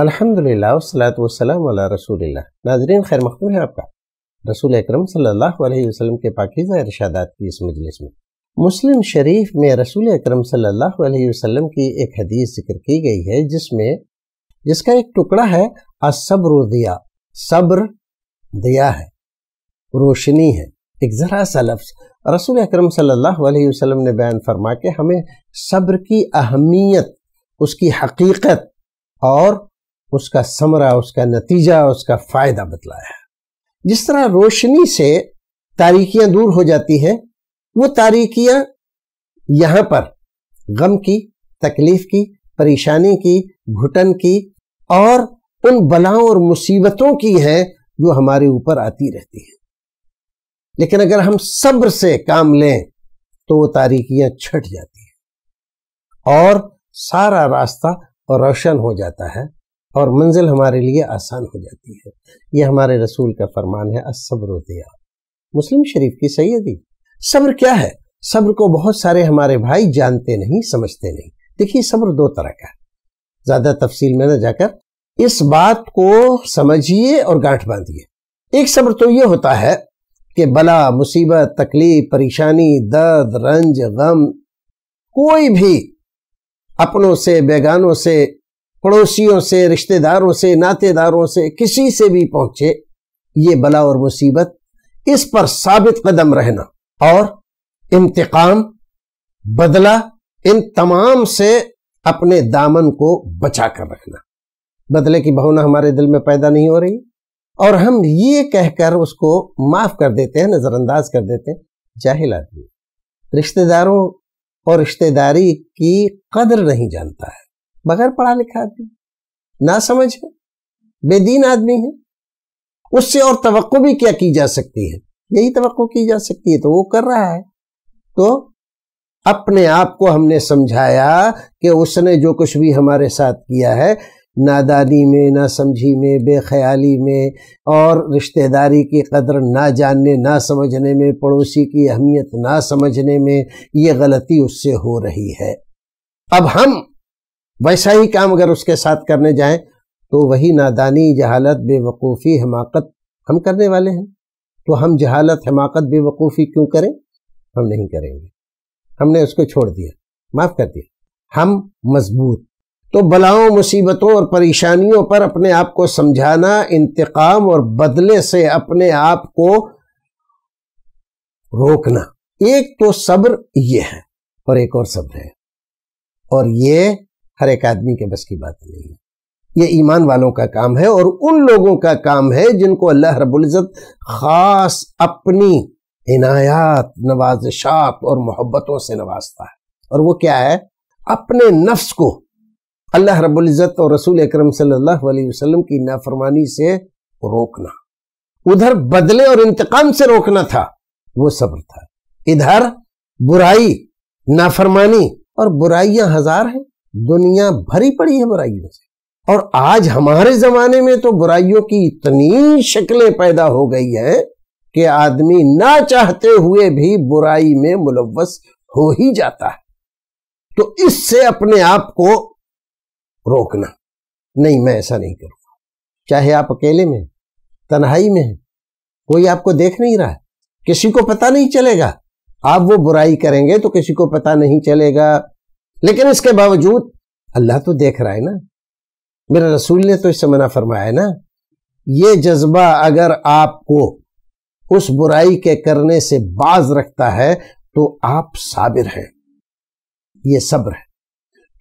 अल्हम्दुलिल्लाह वसलात वसलाम वाला रसूलिल्लाह नाजरीन खैर मखदूम है आपका रसूल अकरम सल्लल्लाहु अलैहि वसल्लम के पाकिज़ा इरशादात की इस मजलिस में मुस्लिम शरीफ में रसूल अकरम सल्लल्लाहु अलैहि वसल्लम की एक हदीस जिक्र की गई है जिसमें जिसका एक टुकड़ा है असब्र दिया सब्र दिया है रोशनी है एक ज़रा सा लफ्ज़ रसूल अकरम सल्लल्लाहु अलैहि वसल्लम ने बयान फरमा के हमें सब्र की अहमियत उसकी हकीकत और उसका समरा उसका नतीजा उसका फ़ायदा बतलाया जिस तरह रोशनी से तारीखियां दूर हो जाती हैं वो तारीकियां यहां पर गम की तकलीफ की परेशानी की घुटन की और उन बलाओं और मुसीबतों की हैं जो हमारे ऊपर आती रहती है लेकिन अगर हम सब्र से काम लें तो वो तारीकियां छट जाती हैं और सारा रास्ता रोशन हो जाता है और मंजिल हमारे लिए आसान हो जाती है यह हमारे रसूल का फरमान है असब्र दिया मुस्लिम शरीफ की सैदी सब्र क्या है सब्र को बहुत सारे हमारे भाई जानते नहीं समझते नहीं देखिए सब्र दो तरह का है ज्यादा तफसील में न जाकर इस बात को समझिए और गांठ बांधिए एक सब्र तो यह होता है कि बला मुसीबत तकलीफ परेशानी दर्द रंज गम कोई भी अपनों से बेगानों से पड़ोसियों से रिश्तेदारों से नातेदारों से किसी से भी पहुंचे ये बला और मुसीबत इस पर साबित कदम रहना और इंतकाम बदला इन तमाम से अपने दामन को बचा कर रखना बदले की भावना हमारे दिल में पैदा नहीं हो रही और हम ये कहकर उसको माफ कर देते हैं नज़रअंदाज कर देते हैं जाहिल आदमी रिश्तेदारों और रिश्तेदारी की कदर नहीं जानता है बगैर पढ़ा लिखा आदमी ना समझ है बेदीन आदमी है उससे और तो भी क्या की जा सकती है यही तो की जा सकती है तो वो कर रहा है तो अपने आप को हमने समझाया कि उसने जो कुछ भी हमारे साथ किया है नादानी में ना समझी में बेख्याली में और रिश्तेदारी की कदर ना जानने ना समझने में पड़ोसी की अहमियत ना समझने में ये गलती उससे हो रही है अब हम वैसा ही काम अगर उसके साथ करने जाएं तो वही नादानी जहालत बेवकूफ़ी हमाकत हम करने वाले हैं तो हम जहालत हमाकत बेवकूफ़ी क्यों करें हम नहीं करेंगे हमने उसको छोड़ दिया माफ़ कर दिया हम मजबूत तो बलाओं मुसीबतों और परेशानियों पर अपने आप को समझाना इंतकाम और बदले से अपने आप को रोकना एक तो सब्र ये है और एक और सब्र है और ये हर एक आदमी के बस की बात नहीं है ये ईमान वालों का काम है और उन लोगों का काम है जिनको अल्लाह रबुल्ज़त ख़ास अपनी इनायात नवाजशात और मोहब्बतों से नवाजता है और वो क्या है अपने नफ्स को अल्लाह रबुल्ज़त और रसूल अक्रम सल्लल्लाहु की नाफरमानी से रोकना उधर बदले और इंतकाम से रोकना था वो सब्र था इधर बुराई नाफरमानी और बुराइयां हजार हैं दुनिया भरी पड़ी है बुराइयों से और आज हमारे जमाने में तो बुराइयों की इतनी शक्लें पैदा हो गई हैं कि आदमी ना चाहते हुए भी बुराई में मुलवस हो ही जाता है तो इससे अपने आप को रोकना नहीं मैं ऐसा नहीं करूंगा चाहे आप अकेले में तन्हाई में कोई आपको देख नहीं रहा है किसी को पता नहीं चलेगा आप वो बुराई करेंगे तो किसी को पता नहीं चलेगा लेकिन इसके बावजूद अल्लाह तो देख रहा है ना मेरे रसूल ने तो इससे मना फरमाया है ना ये जज्बा अगर आपको उस बुराई के करने से बाज रखता है तो आप साबिर हैं ये सब्र है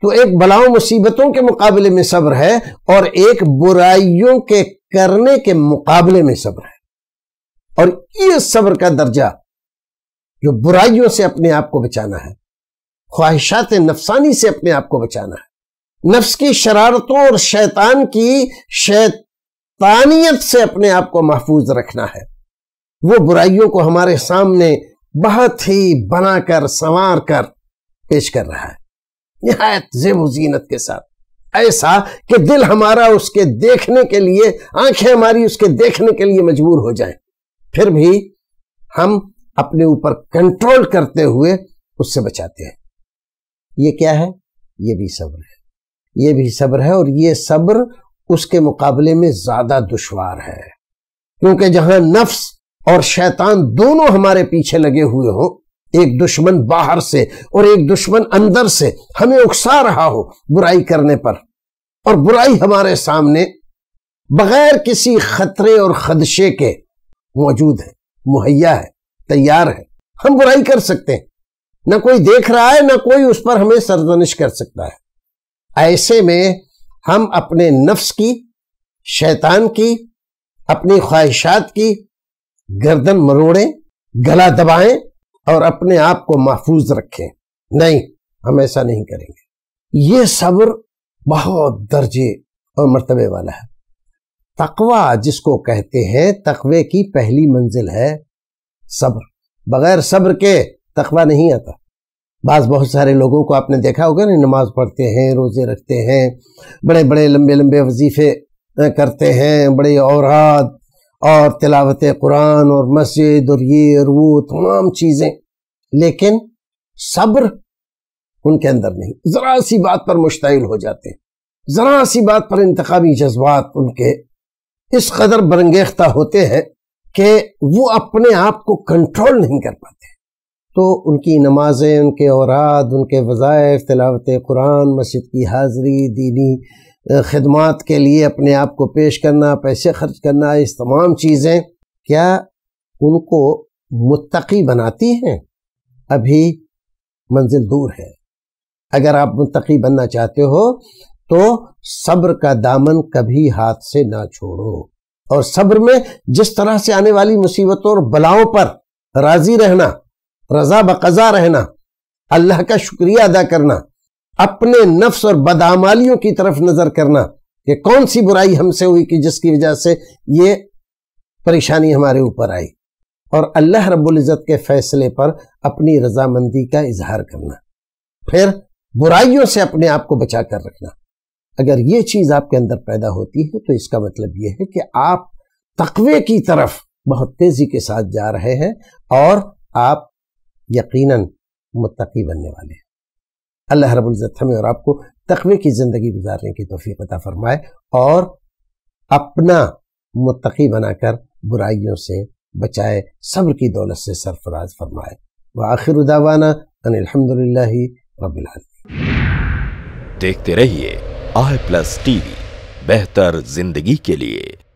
तो एक बलाओं मुसीबतों के मुकाबले में सब्र है और एक बुराइयों के करने के मुकाबले में सब्र है और ये सब्र का दर्जा जो बुराइयों से अपने आप को बचाना है ख्वाहिशात नफसानी से अपने आप को बचाना है नफ्स की शरारतों और शैतान की शैतानियत से अपने आप को महफूज रखना है वो बुराइयों को हमारे सामने बहुत ही बनाकर संवार कर पेश कर रहा है नहायत जेब जीनत के साथ ऐसा कि दिल हमारा उसके देखने के लिए आंखें हमारी उसके देखने के लिए मजबूर हो जाए फिर भी हम अपने ऊपर कंट्रोल करते हुए उससे बचाते हैं ये क्या है ये भी सब्र है ये भी सब्र है और ये सब्र उसके मुकाबले में ज्यादा दुश्वार है क्योंकि जहां नफ्स और शैतान दोनों हमारे पीछे लगे हुए हो एक दुश्मन बाहर से और एक दुश्मन अंदर से हमें उकसा रहा हो बुराई करने पर और बुराई हमारे सामने बगैर किसी खतरे और खदशे के मौजूद है मुहैया है तैयार है हम बुराई कर सकते हैं ना कोई देख रहा है ना कोई उस पर हमें सरजनिश कर सकता है ऐसे में हम अपने नफ्स की शैतान की अपनी ख्वाहिशात की गर्दन मरोड़ें गला दबाएं और अपने आप को महफूज रखें नहीं हम ऐसा नहीं करेंगे ये सब्र बहुत दर्जे और मरतबे वाला है तकवा जिसको कहते हैं तकवे की पहली मंजिल है सब्र बगैर सब्र के तखबा नहीं आता बाज़ बहुत सारे लोगों को आपने देखा होगा ना नमाज़ पढ़ते हैं रोज़े रखते हैं बड़े बड़े लंबे लंबे वजीफ़े करते हैं बड़े औरत और तिलावत कुरान और मस्जिद और ये और वो तमाम चीज़ें लेकिन सब्र उनके अंदर नहीं ज़रा सी बात पर मुश्तिल हो जाते हैं ज़रा सी बात पर इंतबी जज्बात उनके इस कदर बरंगेख्ता होते हैं कि वो अपने आप को कंट्रोल नहीं कर पाते तो उनकी नमाज़ें उनके औराद उनके वज़ायफ़ तलावत कुरान मस्जिद की हाज़री दीनी खदमात के लिए अपने आप को पेश करना पैसे खर्च करना इस तमाम चीज़ें क्या उनको मुतकी बनाती हैं अभी मंजिल दूर है अगर आप मुतकी बनना चाहते हो तो सब्र का दामन कभी हाथ से ना छोड़ो और सब्र में जिस तरह से आने वाली मुसीबतों और बलाओं पर राजी रहना रजा बकजा रहना अल्लाह का शुक्रिया अदा करना अपने नफ्स और बदामालियों की तरफ नजर करना कि कौन सी बुराई हमसे हुई कि जिसकी वजह से ये परेशानी हमारे ऊपर आई और अल्लाह रब्ज़त के फैसले पर अपनी रजामंदी का इजहार करना फिर बुराइयों से अपने आप को बचा कर रखना अगर ये चीज़ आपके अंदर पैदा होती है तो इसका मतलब यह है कि आप तकवे की तरफ बहुत तेज़ी के साथ जा रहे हैं और आप यकीनन मुत्तकी बनने वाले हैं अल्लाह रबुल्ज़त हमें और आपको तखबे की ज़िंदगी गुजारने की तोफ़ी अता फरमाए और अपना मुत्तकी बनाकर बुराइयों से बचाए सब्र की दौलत से सरफराज फरमाए व आखिर उदावाना अनिलहमदिल्ला रबीआल देखते रहिए आई प्लस टी बेहतर जिंदगी के लिए